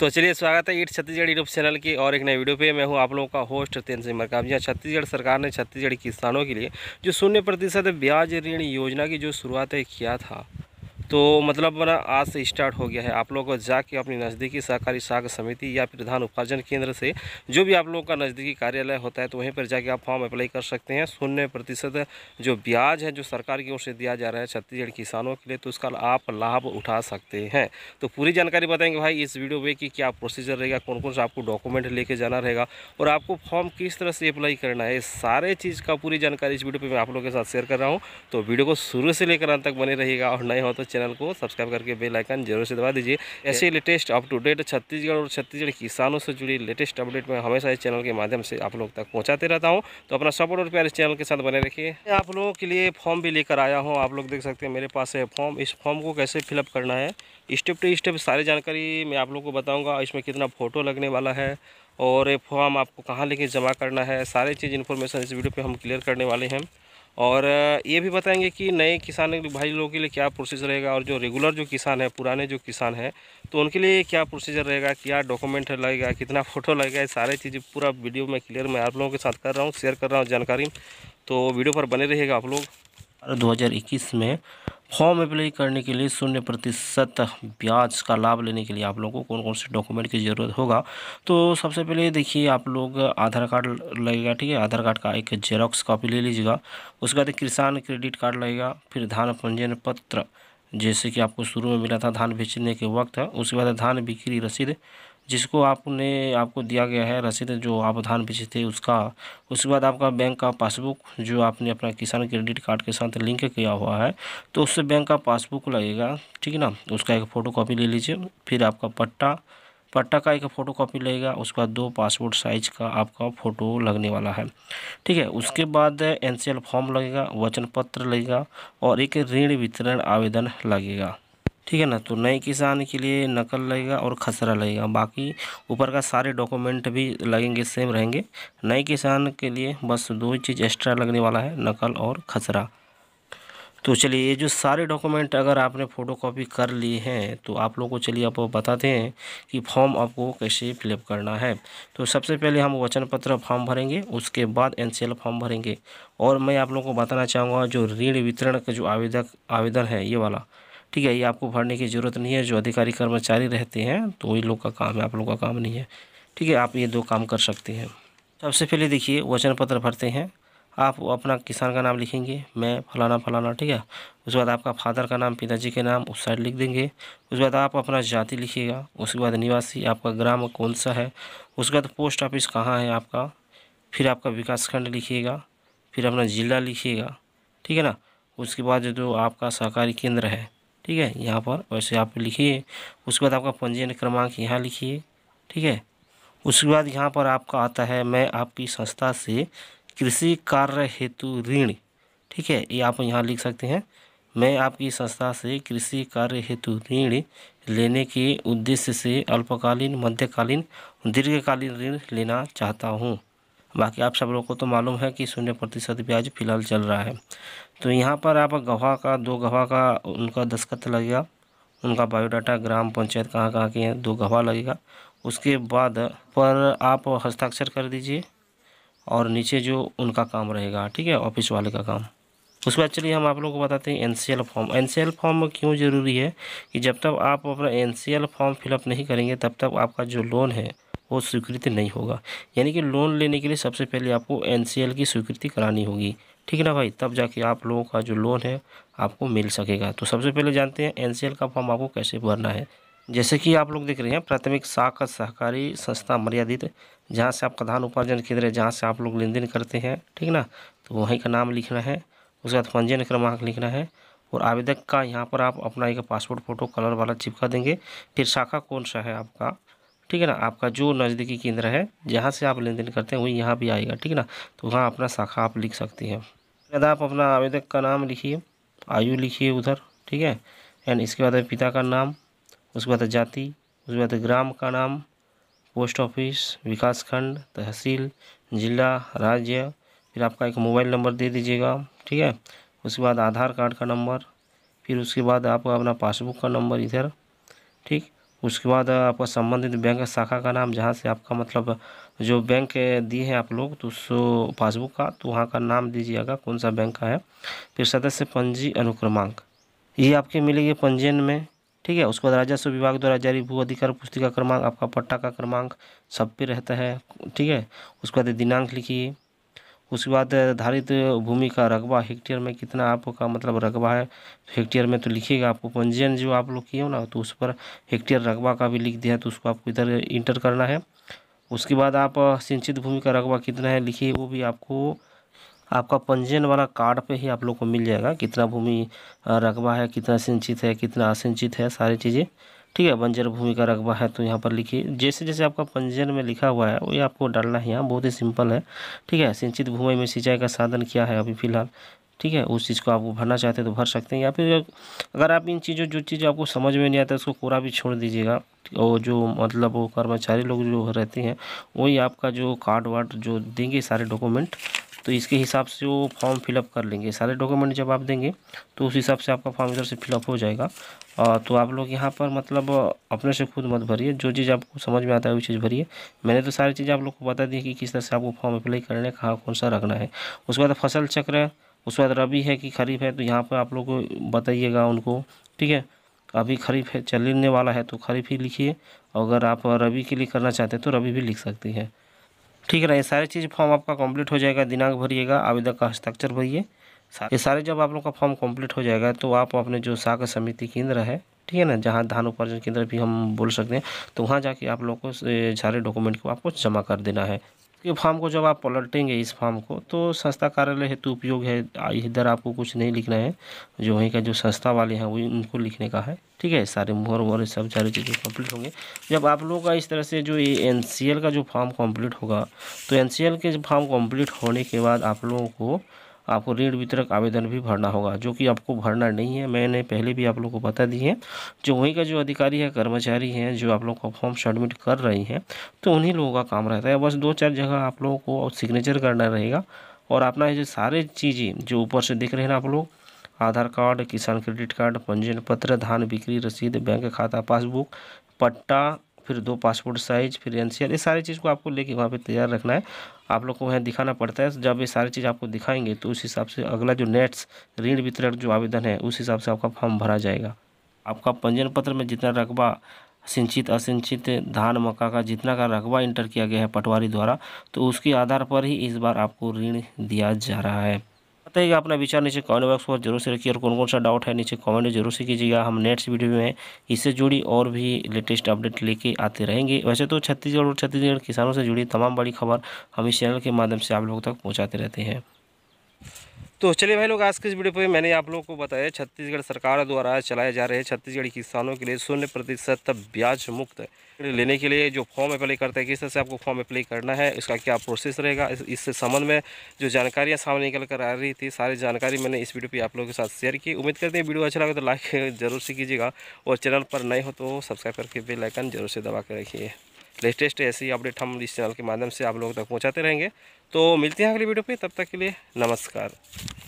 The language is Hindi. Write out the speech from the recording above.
तो चलिए स्वागत है ईट छत्तीसगढ़ यूट्यूब चैनल की और एक नए वीडियो पे मैं हूँ आप लोगों का होस्ट तेन सिंह मरकाम जी छत्तीसगढ़ सरकार ने छत्तीसगढ़ किसानों के लिए जो शून्य प्रतिशत ब्याज ऋण योजना की जो शुरुआत किया था तो मतलब ना आज से स्टार्ट हो गया है आप लोगों को जाके अपनी नज़दीकी सहकारी साग समिति या फिर धान उपार्जन केंद्र से जो भी आप लोगों का नज़दीकी कार्यालय होता है तो वहीं पर जाके आप फॉर्म अप्लाई कर सकते हैं शून्य प्रतिशत जो ब्याज है जो सरकार की ओर से दिया जा रहा है छत्तीसगढ़ किसानों के लिए तो उसका आप लाभ उठा सकते हैं तो पूरी जानकारी बताएंगे भाई इस वीडियो में कि क्या प्रोसीजर रहेगा कौन कौन सा आपको डॉक्यूमेंट लेके जाना रहेगा और आपको फॉर्म किस तरह से अप्लाई करना है सारे चीज़ का पूरी जानकारी इस वीडियो पर मैं आप लोगों के साथ शेयर कर रहा हूँ तो वीडियो को शुरू से लेकर अंत तक बने रहेगा और नए हो तो चैनल को सब्सक्राइब करके बेल आइकन जरूर से दबा दीजिए ऐसे latest up to date Chhattisgarh और छत्तीसगढ़ किसानों से जुड़ी लेटेस्ट अपडेट मैं हमेशा इस चैनल के माध्यम से आप लोग तक पहुँचाते रहता हूँ तो अपना सपोर्ट और प्यार इस चैनल के साथ बने रखिए आप लोगों के लिए फॉर्म भी लेकर आया हूँ आप लोग देख सकते हैं मेरे पास है फॉर्म इस फॉर्म को कैसे फिलअप करना है स्टेप टू स्टेप सारी जानकारी मैं आप लोग को बताऊँगा इसमें कितना फ़ोटो लगने वाला है और ये फॉर्म आपको कहाँ लेके जमा करना है सारे चीज़ इन्फॉर्मेशन इस वीडियो पे हम क्लियर करने वाले हैं और ये भी बताएंगे कि नए किसान भाई लोगों के लिए क्या प्रोसीजर रहेगा और जो रेगुलर जो किसान है पुराने जो किसान है तो उनके लिए क्या प्रोसीजर रहेगा क्या डॉक्यूमेंट लगेगा कितना फ़ोटो लगेगा ये सारे चीज़ें पूरा वीडियो में क्लियर मैं आप लोगों के साथ कर रहा हूँ शेयर कर रहा हूँ जानकारी तो वीडियो पर बने रहेगा आप लोग दो में फॉर्म अप्लाई करने के लिए शून्य प्रतिशत ब्याज का लाभ लेने के लिए आप लोगों को कौन कौन से डॉक्यूमेंट की ज़रूरत होगा तो सबसे पहले देखिए आप लोग आधार कार्ड लगेगा ठीक है आधार कार्ड का एक जेरोक्स कॉपी ले लीजिएगा उसके बाद किसान क्रेडिट कार्ड लगेगा फिर धान पंजीयन पत्र जैसे कि आपको शुरू में मिला था धान बेचने के वक्त उसके बाद धान बिक्री रसीद जिसको आपने आपको दिया गया है रसीद जो आप धान बेचे थे उसका उसके बाद आपका बैंक का पासबुक जो आपने अपना किसान क्रेडिट कार्ड के साथ लिंक किया हुआ है तो उससे बैंक का पासबुक लगेगा ठीक है ना तो उसका एक फ़ोटो कॉपी ले लीजिए फिर आपका पट्टा पट्टा का एक फ़ोटो कॉपी लगेगा उसके बाद दो पासपोर्ट साइज का आपका फ़ोटो लगने वाला है ठीक है उसके बाद एन फॉर्म लगेगा वचन पत्र लगेगा और एक ऋण वितरण आवेदन लगेगा ठीक है ना तो नए किसान के लिए नकल लगेगा और खसरा लगेगा बाकी ऊपर का सारे डॉक्यूमेंट भी लगेंगे सेम रहेंगे नए किसान के लिए बस दो ही चीज़ एक्स्ट्रा लगने वाला है नकल और खसरा तो चलिए ये जो सारे डॉक्यूमेंट अगर आपने फ़ोटो कॉपी कर लिए हैं तो आप लोगों को चलिए आप बताते हैं कि फॉर्म आपको कैसे फिलअप करना है तो सबसे पहले हम वचन पत्र फॉर्म भरेंगे उसके बाद एन फॉर्म भरेंगे और मैं आप लोगों को बताना चाहूँगा जो ऋण वितरण का जो आवेदक आवेदन है ये वाला ठीक है ये आपको भरने की ज़रूरत नहीं है जो अधिकारी कर्मचारी रहते हैं तो वही लोग का काम है आप लोग का काम नहीं है ठीक है आप ये दो काम कर सकते हैं सबसे पहले देखिए वचन पत्र भरते हैं आप अपना किसान का नाम लिखेंगे मैं फलाना फलाना ठीक है उसके बाद आपका फादर का नाम पिताजी के नाम उस साइड लिख देंगे उसके बाद आप अपना जाति लिखिएगा उसके बाद निवासी आपका ग्राम कौन सा है उसके बाद पोस्ट ऑफिस कहाँ है आपका फिर आपका विकासखंड लिखिएगा फिर अपना ज़िला लिखिएगा ठीक है ना उसके बाद जो आपका सहकारी केंद्र है ठीक है यहाँ पर वैसे आप लिखिए उसके बाद आपका पंजीयन क्रमांक यहाँ लिखिए ठीक है उसके बाद यहाँ पर आपका आता है मैं आपकी संस्था से कृषि कार्य हेतु ऋण ठीक है ये आप यहाँ लिख सकते हैं मैं आपकी संस्था से कृषि कार्य हेतु ऋण लेने के उद्देश्य से अल्पकालीन मध्यकालीन दीर्घकालीन ऋण लेना चाहता हूँ बाकी आप सब लोग को तो मालूम है कि शून्य प्रतिशत ब्याज फ़िलहाल चल रहा है तो यहाँ पर आप गवाह का दो गवाह का उनका दस्खत लगेगा उनका बायोडाटा ग्राम पंचायत कहाँ कहाँ के हैं दो गवाह लगेगा उसके बाद पर आप हस्ताक्षर कर दीजिए और नीचे जो उनका काम रहेगा ठीक है ऑफिस वाले का काम उसके बाद चलिए हम आप लोगों को बताते हैं एनसीएल फॉर्म एनसीएल फॉर्म क्यों ज़रूरी है कि जब तक आप अपना एनसीएल फॉर्म फिलअप नहीं करेंगे तब तक आपका जो लोन है वो स्वीकृत नहीं होगा यानी कि लोन लेने के लिए सबसे पहले आपको एन की स्वीकृति करानी होगी ठीक है ना भाई तब जाके आप लोगों का जो लोन है आपको मिल सकेगा तो सबसे पहले जानते हैं एन का फॉर्म आपको कैसे भरना है जैसे कि आप लोग देख रहे हैं प्राथमिक साख सहकारी संस्था मर्यादित जहाँ से आपका धान उपार्जन केंद्र है जहाँ से आप लोग लेन देन करते हैं ठीक ना तो वहीं का नाम लिखना है उसके बाद पंजीयन क्रमांक लिखना है और आवेदक का यहाँ पर आप अपना एक पासपोर्ट फ़ोटो कलर वाला चिपका देंगे फिर शाखा कौन सा है आपका ठीक है ना आपका जो नज़दीकी केंद्र है जहाँ से आप लेन देन करते हैं वही यहाँ भी आएगा ठीक है ना तो वहाँ अपना शाखा आप लिख सकती हैं यदा आप अपना आवेदक का नाम लिखिए आयु लिखिए उधर ठीक है एंड इसके बाद पिता का नाम उसके बाद है जाति उसके बाद ग्राम का नाम पोस्ट ऑफिस विकास खंड तहसील जिला राज्य फिर आपका एक मोबाइल नंबर दे दीजिएगा ठीक है उसके बाद आधार कार्ड का नंबर फिर उसके बाद आपका अपना पासबुक का नंबर इधर ठीक उसके बाद आपका संबंधित बैंक शाखा का नाम जहाँ से आपका मतलब जो बैंक दिए हैं आप लोग तो सो पासबुक का तो वहाँ का नाम दीजिएगा कौन सा बैंक का है फिर सदस्य पंजी अनुक्रमांक ये आपके मिलेगी पंजीयन में ठीक है उसके बाद राजस्व विभाग द्वारा जारी भू अधिकार पुस्तिका क्रमांक आपका पट्टा का क्रमांक सब पे रहता है ठीक है उसके बाद दिनांक लिखिए उसके बाद धारित भूमि का रकबा हेक्टेयर में कितना आपका मतलब रकबा है हेक्टेयर में तो लिखिएगा आपको पंजीयन जो आप लोग किए हो ना तो उस पर हेक्टेयर रकबा का भी लिख दिया है तो उसको आपको इधर इंटर करना है उसके बाद आप सिंचित भूमि का रकबा कितना है लिखिए वो भी आपको आपका पंजीयन वाला कार्ड पे ही आप लोग को मिल जाएगा कितना भूमि रकबा है कितना सिंचित है कितना असिंचित है सारी चीज़ें ठीक है बंजर भूमि का रकबा है तो यहाँ पर लिखिए जैसे जैसे आपका पंजर में लिखा हुआ है वही आपको डालना है यहाँ बहुत ही सिंपल है ठीक है सिंचित भूमि में सिंचाई का साधन क्या है अभी फिलहाल ठीक है उस चीज़ को आप भरना चाहते हैं तो भर सकते हैं या फिर अगर आप इन चीज़ों जो चीज़ आपको समझ में नहीं आता है उसको पूरा भी छोड़ दीजिएगा और जो मतलब वो कर्मचारी लोग जो रहते हैं वही आपका जो कार्ड वार्ड जो देंगे सारे डॉक्यूमेंट तो इसके हिसाब से वो फॉर्म फिलअप कर लेंगे सारे डॉक्यूमेंट जब आप देंगे तो उस हिसाब से आपका फॉर्म इधर से फिलअप हो जाएगा आ, तो आप लोग यहाँ पर मतलब अपने से खुद मत भरिए जो चीज़ आपको समझ में आता है वो चीज़ भरिए मैंने तो सारी चीज़ आप लोग को बता दी कि किस तरह से आपको फॉर्म अप्लाई करना है कहाँ कौन सा रखना है उसके बाद फसल चक्र है उसके बाद रबी है कि खरीफ है तो यहाँ पर आप लोग बताइएगा उनको ठीक है अभी खरीफ है चलने वाला है तो खरीफ ही लिखिए अगर आप रबी के लिए करना चाहते हैं तो रबी भी लिख सकती हैं ठीक है ना ये सारी चीज़ फॉर्म आपका कंप्लीट हो जाएगा दिनांक भरिएगा आवेदक का हस्ताक्षर भरिए ये सारे जब आप लोग का फॉर्म कंप्लीट हो जाएगा तो आप अपने जो साख समिति केंद्र है ठीक है ना जहाँ धान उपार्जन केंद्र भी हम बोल सकते हैं तो वहाँ जाके आप लोग को सारे डॉक्यूमेंट को आपको जमा कर देना है के फॉर्म को जब आप पलटेंगे इस फॉर्म को तो संस्था कार्यालय हेतु उपयोग है इधर आपको कुछ नहीं लिखना है जो वहीं का जो संस्था वाले हैं वही उनको लिखने का है ठीक है सारे मोहर वोहर सब सारी चीज़ें कंप्लीट होंगे जब आप लोगों का इस तरह से जो ये एन का जो फॉर्म कंप्लीट होगा तो एन के फॉर्म कंप्लीट होने के बाद आप लोगों को आपको ऋण वितरक आवेदन भी भरना होगा जो कि आपको भरना नहीं है मैंने पहले भी आप लोग को बता दी है जो वहीं का जो अधिकारी है कर्मचारी हैं जो आप लोग का फॉर्म सबमिट कर रही हैं तो उन्हीं लोगों का काम रहता है बस दो चार जगह आप लोगों को सिग्नेचर करना रहेगा और अपना जो सारे चीज़ें जो ऊपर से देख रहे हैं आप लोग Aadhaar card Kisan credit card पंजीयन पत्र धान बिक्री रसीद बैंक खाता पासबुक पट्टा फिर दो पासपोर्ट साइज़ फिर एन ये सारी चीज़ को आपको लेके वहाँ पर तैयार रखना है आप लोग को वहाँ दिखाना पड़ता है जब ये सारी चीज़ आपको दिखाएंगे तो उस हिसाब से अगला जो नेट्स ऋण वितरण जो आवेदन है उस हिसाब से आपका फॉर्म भरा जाएगा आपका पंजीयन पत्र में जितना रकबा सिंचित असिंचित धान मक्का का जितना का रकबा इंटर किया गया है पटवारी द्वारा तो उसके आधार पर ही इस बार आपको ऋण दिया जा रहा है बताइएगा अपना विचार नीचे कमेंट बॉक्स पर जरूर से रखिए और कौन कौन सा डाउट है नीचे कमेंट जरूर से कीजिएगा हम नेक्स्ट वीडियो में इससे जुड़ी और भी लेटेस्ट अपडेट लेके आते रहेंगे वैसे तो छत्तीसगढ़ और छत्तीसगढ़ किसानों से जुड़ी तमाम बड़ी खबर हम इस चैनल के माध्यम से आप लोगों तक पहुँचाते रहते हैं तो चलिए भाई लोग आज के इस वीडियो पे मैंने आप लोगों को बताया छत्तीसगढ़ सरकार द्वारा चलाए जा रहे छत्तीसगढ़ किसानों के लिए शून्य प्रतिशत ब्याज मुक्त लेने के लिए जो फॉर्म अप्लाई करते हैं किस तरह से आपको फॉर्म अप्लाई करना है इसका क्या प्रोसेस रहेगा इस संबंध में जो जानकारियाँ सामने निकल कर आ रही थी सारी जानकारी मैंने इस वीडियो पर आप लोगों के साथ शेयर की उम्मीद करते हैं वीडियो अच्छा लगा तो लाइक जरूर से कीजिएगा और चैनल पर नए हो तो सब्सक्राइब करके बेलाइकन जरूर से दबा के रखिए लेटेस्ट ऐसी अपडेट हम इस चैनल के माध्यम से आप लोगों तक पहुँचाते रहेंगे तो मिलते हैं अगली वीडियो पर तब तक के लिए नमस्कार